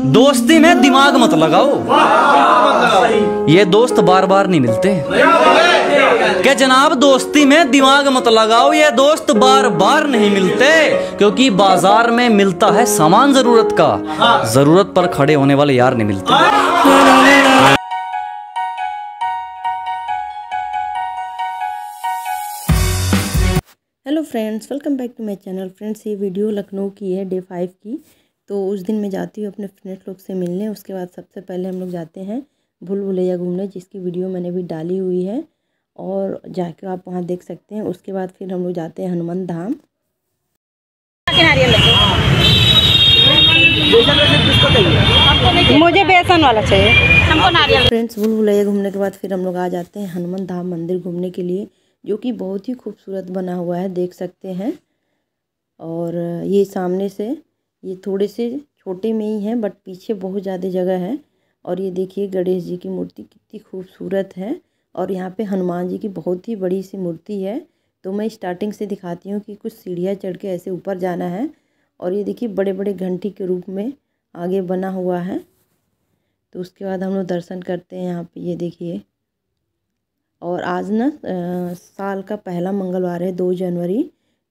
दोस्ती में दिमाग मत लगाओ ये दोस्त बार बार नहीं मिलते क्या जनाब दोस्ती में दिमाग मत लगाओ ये दोस्त बार बार नहीं मिलते क्योंकि बाजार में मिलता है सामान जरूरत का जरूरत पर खड़े होने वाले यार नहीं मिलते hello friends welcome back to my channel friends ये वीडियो लखनऊ की है डे फाइव की तो उस दिन मैं जाती हूँ अपने फ्रेंड लोग से मिलने उसके बाद सबसे पहले हम लोग जाते हैं भूल भुलैया घूमने जिसकी वीडियो मैंने भी डाली हुई है और जाकर आप वहाँ देख सकते हैं उसके बाद फिर हम लोग जाते हैं हनुमान धाम मुझे बेसन वाला चाहिए हमको नारियल फ्रेंड्स भूल भुलैया घूमने के बाद फिर हम लोग आ जाते हैं हनुमान धाम मंदिर घूमने के लिए जो कि बहुत ही खूबसूरत बना हुआ है देख सकते हैं और ये सामने से ये थोड़े से छोटे में ही हैं बट पीछे बहुत ज़्यादा जगह है और ये देखिए गणेश जी की मूर्ति कितनी खूबसूरत है और यहाँ पे हनुमान जी की बहुत ही बड़ी सी मूर्ति है तो मैं स्टार्टिंग से दिखाती हूँ कि कुछ सीढ़ियाँ चढ़ के ऐसे ऊपर जाना है और ये देखिए बड़े बड़े घंटी के रूप में आगे बना हुआ है तो उसके बाद हम लोग दर्शन करते हैं यहाँ पे ये देखिए और आज ना साल का पहला मंगलवार है दो जनवरी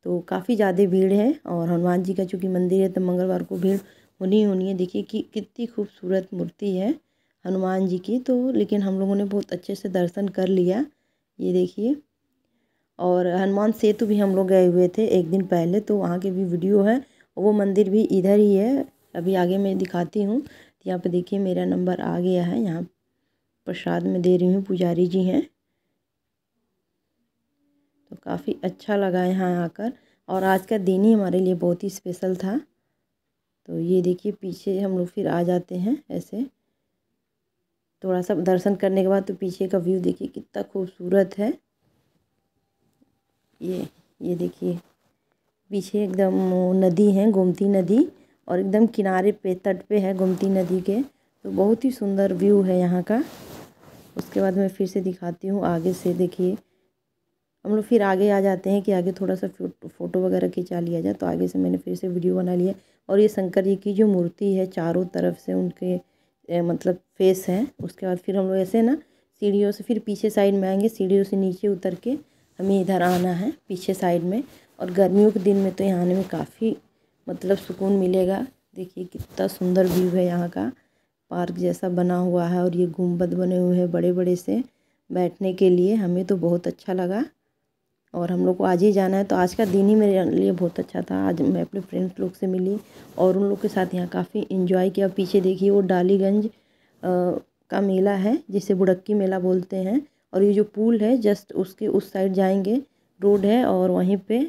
तो काफ़ी ज़्यादा भीड़ है और हनुमान जी का चूँकि मंदिर है तो मंगलवार को भीड़ होनी होनी है देखिए कि कितनी खूबसूरत मूर्ति है हनुमान जी की तो लेकिन हम लोगों ने बहुत अच्छे से दर्शन कर लिया ये देखिए और हनुमान सेतु भी हम लोग गए हुए थे एक दिन पहले तो वहाँ के भी वीडियो है वो मंदिर भी इधर ही है अभी आगे मैं दिखाती हूँ यहाँ पे देखिए मेरा नंबर आ गया है यहाँ प्रसाद में दे रही हूँ पुजारी जी हैं तो काफ़ी अच्छा लगा यहाँ आकर और आज का दिन ही हमारे लिए बहुत ही स्पेशल था तो ये देखिए पीछे हम लोग फिर आ जाते हैं ऐसे थोड़ा सा दर्शन करने के बाद तो पीछे का व्यू देखिए कितना खूबसूरत है ये ये देखिए पीछे एकदम नदी है गोमती नदी और एकदम किनारे पे तट पे है गोमती नदी के तो बहुत ही सुंदर व्यू है यहाँ का उसके बाद मैं फिर से दिखाती हूँ आगे से देखिए हम लोग फिर आगे आ जाते हैं कि आगे थोड़ा सा फ़ोटो वगैरह खिंचा लिया जाए तो आगे से मैंने फिर से वीडियो बना लिया और ये शंकर जी की जो मूर्ति है चारों तरफ से उनके ए, मतलब फेस है उसके बाद फिर हम लोग ऐसे ना सीढ़ियों से फिर पीछे साइड में आएंगे सीढ़ियों से नीचे उतर के हमें इधर आना है पीछे साइड में और गर्मियों के दिन में तो यहाँ आने में काफ़ी मतलब सुकून मिलेगा देखिए कितना सुंदर व्यू है यहाँ का पार्क जैसा बना हुआ है और ये गुम्बद बने हुए हैं बड़े बड़े से बैठने के लिए हमें तो बहुत अच्छा लगा और हम लोग को आज ही जाना है तो आज का दिन ही मेरे लिए बहुत अच्छा था आज मैं अपने फ्रेंड्स लोग से मिली और उन लोग के साथ यहाँ काफ़ी इन्जॉय किया पीछे देखिए वो डालीगंज का मेला है जिसे बुड़क्की मेला बोलते हैं और ये जो पुल है जस्ट उसके उस साइड जाएंगे रोड है और वहीं पे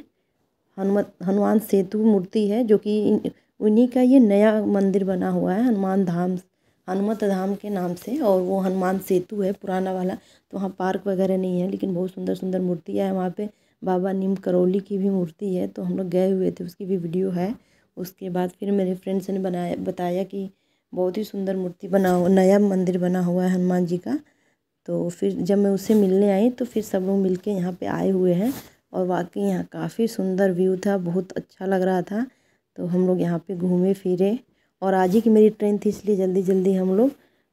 हनुमत हनुमान सेतु मूर्ति है जो कि उन्हीं का ये नया मंदिर बना हुआ है हनुमान धाम हनुमत धाम के नाम से और वो हनुमान सेतु है पुराना वाला तो वहाँ पार्क वगैरह नहीं है लेकिन बहुत सुंदर सुंदर मूर्तियाँ हैं वहाँ पे बाबा नीम करौली की भी मूर्ति है तो हम लोग गए हुए थे उसकी भी वीडियो है उसके बाद फिर मेरे फ्रेंड्स ने बनाया बताया कि बहुत ही सुंदर मूर्ति बना हुआ नया मंदिर बना हुआ है हनुमान जी का तो फिर जब मैं उससे मिलने आई तो फिर सब लोग मिल के यहाँ पर आए हुए हैं और वाकई यहाँ काफ़ी सुंदर व्यू था बहुत अच्छा लग रहा था तो हम लोग यहाँ पर घूमे फिरे और आज ही की मेरी ट्रेन थी इसलिए जल्दी जल्दी हम लोग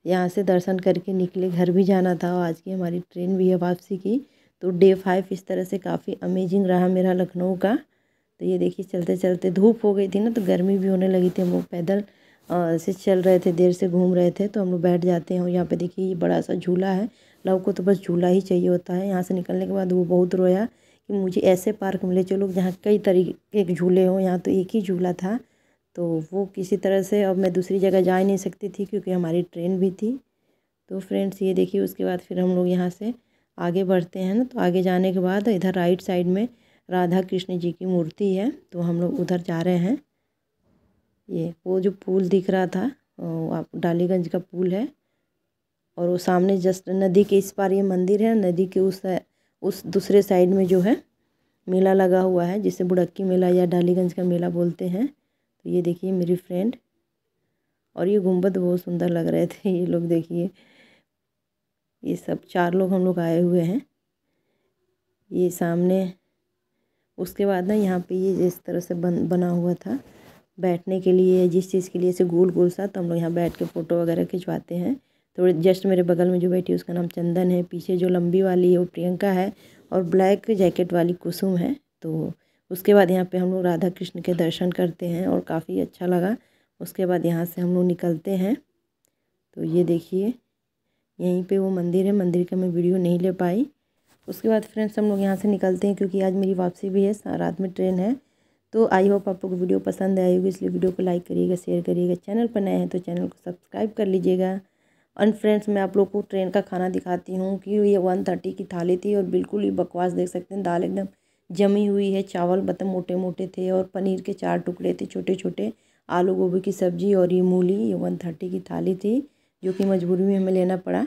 यहाँ से दर्शन करके निकले घर भी जाना था और आज की हमारी ट्रेन भी है वापसी की तो डे फाइव इस तरह से काफ़ी अमेजिंग रहा मेरा लखनऊ का तो ये देखिए चलते चलते धूप हो गई थी ना तो गर्मी भी होने लगी थी हम लोग पैदल से चल रहे थे देर से घूम रहे थे तो हम लोग बैठ जाते हैं और यहाँ पे देखिए ये बड़ा सा झूला है लव को तो बस झूला ही चाहिए होता है यहाँ से निकलने के बाद वो बहुत रोया कि मुझे ऐसे पार्क मिले जो लोग जहाँ कई तरीके के झूले हों यहाँ तो एक ही झूला था तो वो किसी तरह से अब मैं दूसरी जगह जा ही नहीं सकती थी क्योंकि हमारी ट्रेन भी थी तो फ्रेंड्स ये देखिए उसके बाद फिर हम लोग यहाँ से आगे बढ़ते हैं ना तो आगे जाने के बाद इधर राइट साइड में राधा कृष्ण जी की मूर्ति है तो हम लोग उधर जा रहे हैं ये वो जो पुल दिख रहा था आप डालीगंज का पुल है और वो सामने जस्ट नदी के इस पार ये मंदिर है नदी के उस उस दूसरे साइड में जो है मेला लगा हुआ है जिसे बुड़क्की मेला या डालीगंज का मेला बोलते हैं तो ये देखिए मेरी फ्रेंड और ये गुम्बद बहुत सुंदर लग रहे थे ये लोग देखिए ये सब चार लोग हम लोग आए हुए हैं ये सामने उसके बाद ना यहाँ पे ये जिस तरह से बन बना हुआ था बैठने के लिए जिस चीज़ के लिए ऐसे गोल गोल सा तो हम लोग यहाँ बैठ के फ़ोटो वगैरह खिंचवाते हैं तो जस्ट मेरे बगल में जो बैठी है उसका नाम चंदन है पीछे जो लंबी वाली है वो प्रियंका है और ब्लैक जैकेट वाली कुसुम है तो उसके बाद यहाँ पे हम लोग राधा कृष्ण के दर्शन करते हैं और काफ़ी अच्छा लगा उसके बाद यहाँ से हम लोग निकलते हैं तो ये देखिए यहीं पे वो मंदिर है मंदिर का मैं वीडियो नहीं ले पाई उसके बाद फ्रेंड्स हम लोग यहाँ से निकलते हैं क्योंकि आज मेरी वापसी भी है रात में ट्रेन है तो आई होप आपको वीडियो पसंद आई होगी इसलिए वीडियो को लाइक करिएगा शेयर करिएगा चैनल पर नए हैं तो चैनल को सब्सक्राइब कर लीजिएगा एंड फ्रेंड्स मैं आप लोग को ट्रेन का खाना दिखाती हूँ कि ये वन थर्टी की थाली थी और बिल्कुल ही बकवास देख सकते हैं दाल एकदम जमी हुई है चावल मतलब मोटे मोटे थे और पनीर के चार टुकड़े थे छोटे छोटे आलू गोभी की सब्जी और ये मूली ये वन थर्टी की थाली थी जो कि मजबूरी में हमें लेना पड़ा